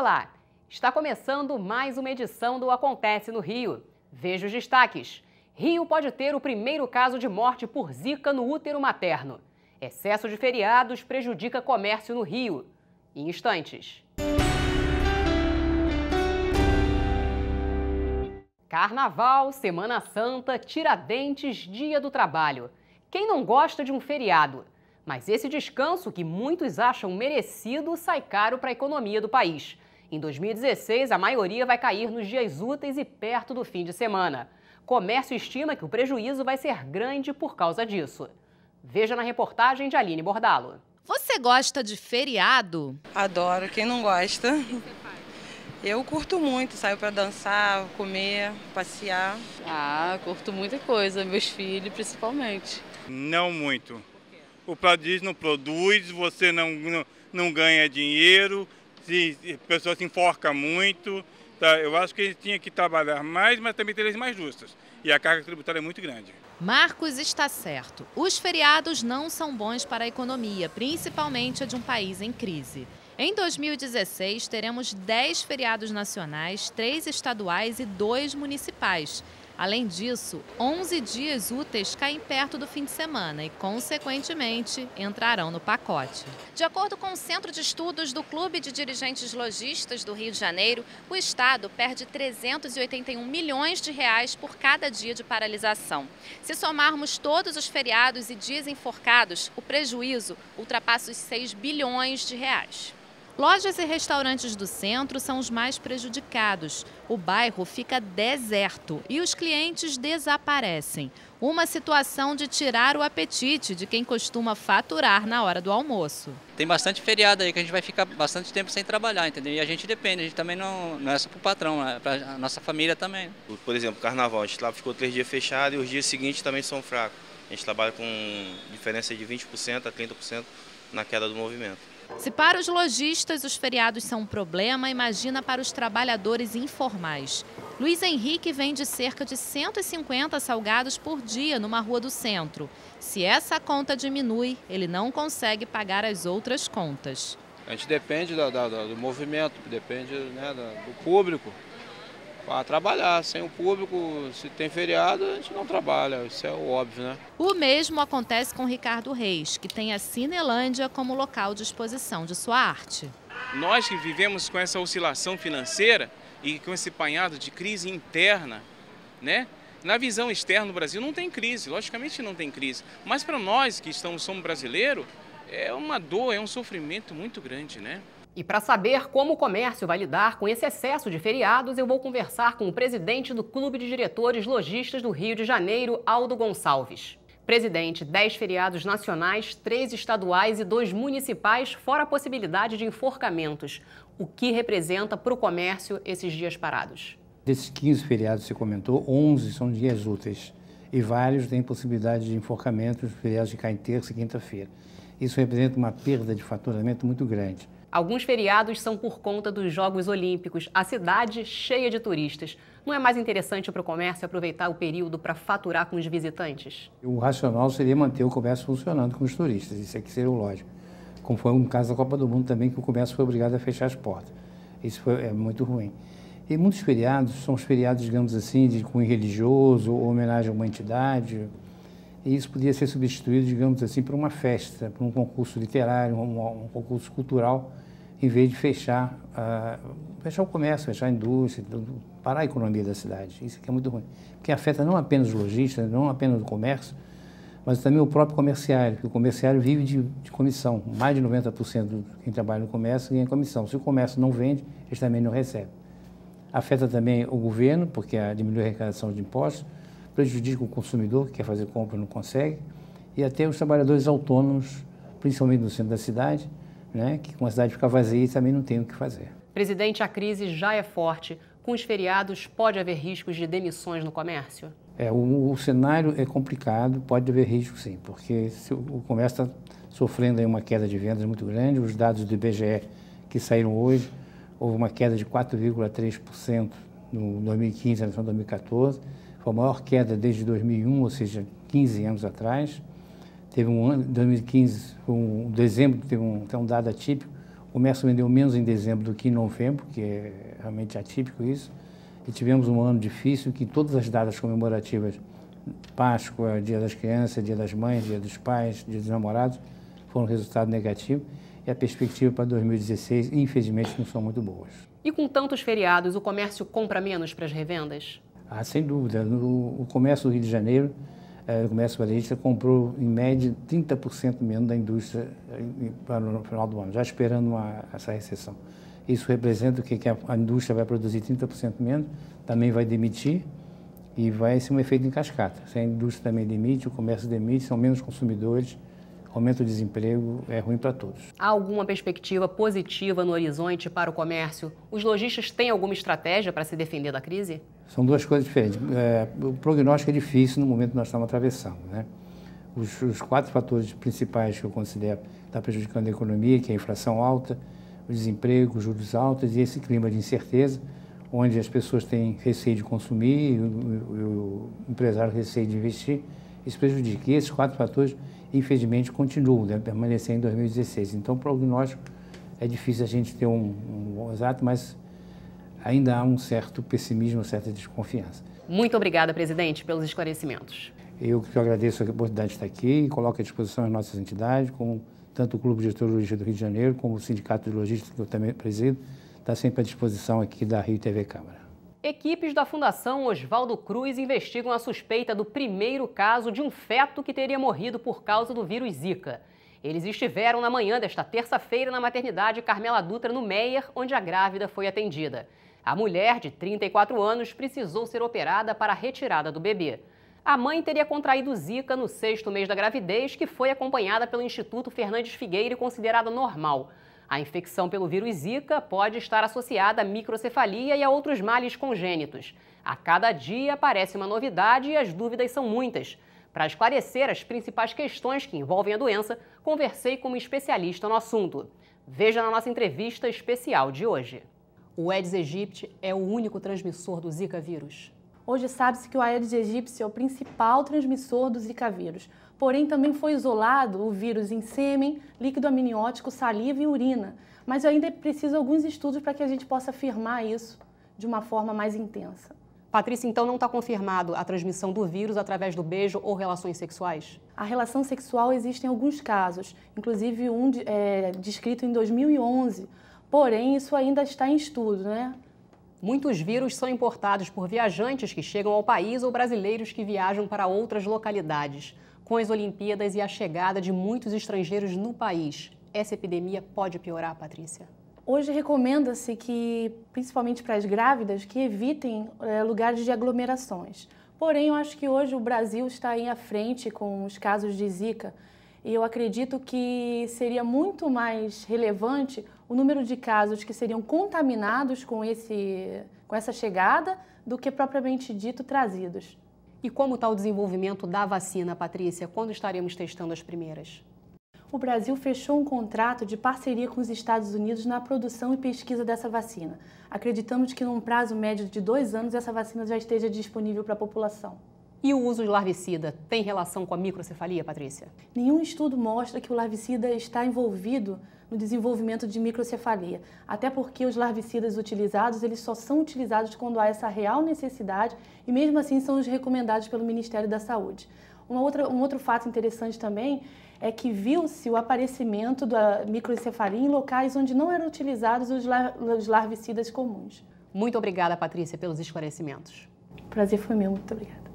Olá! Está começando mais uma edição do Acontece no Rio. Veja os destaques. Rio pode ter o primeiro caso de morte por zika no útero materno. Excesso de feriados prejudica comércio no Rio. Em instantes. Carnaval, Semana Santa, Tiradentes, Dia do Trabalho. Quem não gosta de um feriado? Mas esse descanso, que muitos acham merecido, sai caro para a economia do país. Em 2016, a maioria vai cair nos dias úteis e perto do fim de semana. Comércio estima que o prejuízo vai ser grande por causa disso. Veja na reportagem de Aline Bordalo. Você gosta de feriado? Adoro, quem não gosta? Eu curto muito, saio para dançar, comer, passear. Ah, curto muita coisa, meus filhos principalmente. Não muito. O Pradis não produz, você não, não, não ganha dinheiro, se, a pessoa se enforca muito. Tá? Eu acho que ele tinha que trabalhar mais, mas também ter leis mais justas. E a carga tributária é muito grande. Marcos está certo. Os feriados não são bons para a economia, principalmente a de um país em crise. Em 2016, teremos 10 feriados nacionais, 3 estaduais e 2 municipais. Além disso, 11 dias úteis caem perto do fim de semana e, consequentemente, entrarão no pacote. De acordo com o Centro de Estudos do Clube de Dirigentes Logistas do Rio de Janeiro, o Estado perde 381 milhões de reais por cada dia de paralisação. Se somarmos todos os feriados e dias enforcados, o prejuízo ultrapassa os 6 bilhões de reais. Lojas e restaurantes do centro são os mais prejudicados. O bairro fica deserto e os clientes desaparecem. Uma situação de tirar o apetite de quem costuma faturar na hora do almoço. Tem bastante feriado aí que a gente vai ficar bastante tempo sem trabalhar, entendeu? E a gente depende, a gente também não, não é só para o patrão, é para a nossa família também. Por exemplo, carnaval, a gente lá ficou três dias fechado e os dias seguintes também são fracos. A gente trabalha com diferença de 20% a 30% na queda do movimento. Se para os lojistas os feriados são um problema, imagina para os trabalhadores informais. Luiz Henrique vende cerca de 150 salgados por dia numa rua do centro. Se essa conta diminui, ele não consegue pagar as outras contas. A gente depende do, do, do movimento, depende né, do público para trabalhar. Sem o público, se tem feriado, a gente não trabalha. Isso é o óbvio, né? O mesmo acontece com Ricardo Reis, que tem a Cinelândia como local de exposição de sua arte. Nós que vivemos com essa oscilação financeira e com esse panhado de crise interna, né? Na visão externa do Brasil não tem crise, logicamente não tem crise. Mas para nós que estamos, somos brasileiros, é uma dor, é um sofrimento muito grande, né? E para saber como o comércio vai lidar com esse excesso de feriados, eu vou conversar com o presidente do Clube de Diretores Logistas do Rio de Janeiro, Aldo Gonçalves. Presidente, 10 feriados nacionais, 3 estaduais e 2 municipais, fora a possibilidade de enforcamentos. O que representa para o comércio esses dias parados? Desses 15 feriados que você comentou, 11 são dias úteis e vários têm possibilidade de enforcamentos, feriados de em terça e quinta-feira. Isso representa uma perda de faturamento muito grande. Alguns feriados são por conta dos Jogos Olímpicos. A cidade cheia de turistas. Não é mais interessante para o comércio aproveitar o período para faturar com os visitantes? O racional seria manter o comércio funcionando com os turistas. Isso aqui é seria o lógico. Como foi no caso da Copa do Mundo também, que o comércio foi obrigado a fechar as portas. Isso foi, é muito ruim. E muitos feriados são os feriados, digamos assim, de cunho religioso, ou homenagem a uma entidade, e isso podia ser substituído, digamos assim, por uma festa, por um concurso literário, um, um concurso cultural, em vez de fechar, uh, fechar o comércio, fechar a indústria, tudo, parar a economia da cidade. Isso aqui é muito ruim, porque afeta não apenas os lojistas, não apenas o comércio, mas também o próprio comerciário, porque o comerciário vive de, de comissão. Mais de 90% de quem trabalha no comércio ganha comissão. Se o comércio não vende, eles também não recebem. Afeta também o governo, porque diminui a arrecadação de impostos, prejudica o consumidor que quer fazer compra e não consegue, e até os trabalhadores autônomos, principalmente no centro da cidade, né, que com a cidade ficar vazia também não tem o que fazer. Presidente, a crise já é forte. Com os feriados, pode haver riscos de demissões no comércio? É, o, o cenário é complicado, pode haver risco sim, porque o, comércio está sofrendo uma queda de vendas muito grande. Os dados do IBGE que saíram hoje, houve uma queda de 4,3% no 2015 em relação 2014 a maior queda desde 2001, ou seja, 15 anos atrás. Teve um ano, 2015, um dezembro, teve um, tem então, um dado atípico. O comércio vendeu menos em dezembro do que em novembro, que é realmente atípico isso. E tivemos um ano difícil que todas as datas comemorativas, Páscoa, Dia das Crianças, Dia das Mães, Dia dos Pais, Dia dos Namorados, foram resultado negativo. E a perspectiva para 2016, infelizmente, não são muito boas. E com tantos feriados, o comércio compra menos para as revendas? Ah, sem dúvida. No, o comércio do Rio de Janeiro, eh, o comércio varejista comprou, em média, 30% menos da indústria eh, para o final do ano, já esperando uma, essa recessão. Isso representa o que, que a, a, indústria vai produzir 30% menos, também vai demitir e vai ser um efeito em cascata. Se a indústria também demite, o comércio demite, são menos consumidores, aumenta o desemprego, é ruim para todos. Há alguma perspectiva positiva no horizonte para o comércio? Os lojistas têm alguma estratégia para se defender da crise? São duas coisas diferentes. É, o prognóstico é difícil no momento que nós estamos atravessando. Né? Os, os quatro fatores principais que eu considero está prejudicando a economia, que é a inflação alta, o desemprego, os juros altos e esse clima de incerteza, onde as pessoas têm receio de consumir e o, o, o empresário receio de investir, isso prejudica. E esses quatro fatores, infelizmente, continuam, devem né? permanecer em 2016. Então, o prognóstico é difícil a gente ter um, um exato, mas ainda há um certo pessimismo, uma certa desconfiança. Muito obrigada, presidente, pelos esclarecimentos. Eu que agradeço a oportunidade de estar aqui e coloco à disposição as nossas entidades, como tanto o Clube de Gestorologia do Rio de Janeiro, como o Sindicato de Logística, que eu também presido, está sempre à disposição aqui da Rio TV Câmara. Equipes da Fundação Oswaldo Cruz investigam a suspeita do primeiro caso de um feto que teria morrido por causa do vírus Zika. Eles estiveram na manhã desta terça-feira na maternidade Carmela Dutra, no Meier, onde a grávida foi atendida. A mulher, de 34 anos, precisou ser operada para a retirada do bebê. A mãe teria contraído Zika no sexto mês da gravidez, que foi acompanhada pelo Instituto Fernandes Figueiredo e considerada normal. A infecção pelo vírus Zika pode estar associada à microcefalia e a outros males congênitos. A cada dia aparece uma novidade e as dúvidas são muitas. Para esclarecer as principais questões que envolvem a doença, conversei com um especialista no assunto. Veja na nossa entrevista especial de hoje. O Aedes aegypti é o único transmissor do Zika vírus. Hoje sabe-se que o Aedes aegypti é o principal transmissor do Zika vírus, porém também foi isolado o vírus em sêmen, líquido amniótico, saliva e urina. Mas ainda precisa alguns estudos para que a gente possa afirmar isso de uma forma mais intensa. Patrícia, então não está confirmado a transmissão do vírus através do beijo ou relações sexuais? A relação sexual existe em alguns casos, inclusive um é, descrito em 2011, Porém, isso ainda está em estudo, né? Muitos vírus são importados por viajantes que chegam ao país ou brasileiros que viajam para outras localidades. Com as Olimpíadas e a chegada de muitos estrangeiros no país, essa epidemia pode piorar, Patrícia? Hoje recomenda-se que, principalmente para as grávidas, que evitem é, lugares de aglomerações. Porém, eu acho que hoje o Brasil está aí à frente com os casos de Zika e eu acredito que seria muito mais relevante o número de casos que seriam contaminados com, esse, com essa chegada do que propriamente dito trazidos. E como está o desenvolvimento da vacina, Patrícia? Quando estaremos testando as primeiras? O Brasil fechou um contrato de parceria com os Estados Unidos na produção e pesquisa dessa vacina. Acreditamos que, num prazo médio de dois anos, essa vacina já esteja disponível para a população. E o uso de larvicida tem relação com a microcefalia, Patrícia? Nenhum estudo mostra que o larvicida está envolvido no desenvolvimento de microcefalia, até porque os larvicidas utilizados, eles só são utilizados quando há essa real necessidade e mesmo assim são os recomendados pelo Ministério da Saúde. Uma outra, um outro fato interessante também é que viu-se o aparecimento da microcefalia em locais onde não eram utilizados os, lar os larvicidas comuns. Muito obrigada, Patrícia, pelos esclarecimentos. O prazer foi meu, muito obrigada.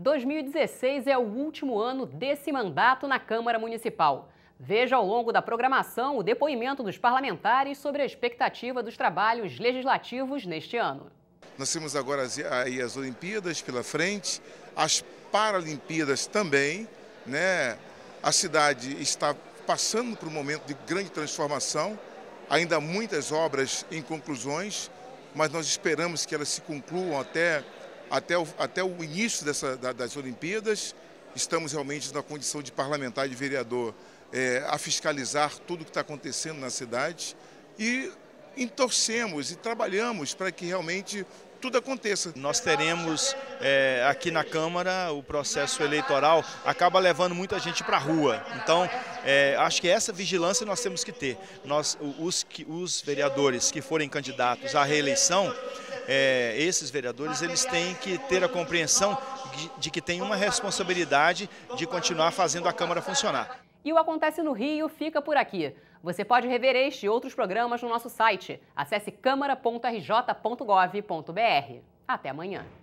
2016 é o último ano desse mandato na Câmara Municipal. Veja ao longo da programação o depoimento dos parlamentares sobre a expectativa dos trabalhos legislativos neste ano. Nós temos agora as, aí as Olimpíadas pela frente, as Paralimpíadas também. Né? A cidade está passando por um momento de grande transformação, ainda há muitas obras em conclusões, mas nós esperamos que elas se concluam até até o, até o início dessa, da, das Olimpíadas, estamos realmente na condição de parlamentar e de vereador é, a fiscalizar tudo o que está acontecendo na cidade e entorcemos e trabalhamos para que realmente tudo aconteça. Nós teremos é, aqui na Câmara o processo eleitoral acaba levando muita gente para a rua. Então, é, acho que essa vigilância nós temos que ter. Nós, os, os vereadores que forem candidatos à reeleição é, esses vereadores eles têm que ter a compreensão de, de que tem uma responsabilidade de continuar fazendo a Câmara funcionar. E o Acontece no Rio fica por aqui. Você pode rever este e outros programas no nosso site. Acesse câmara.rj.gov.br. Até amanhã.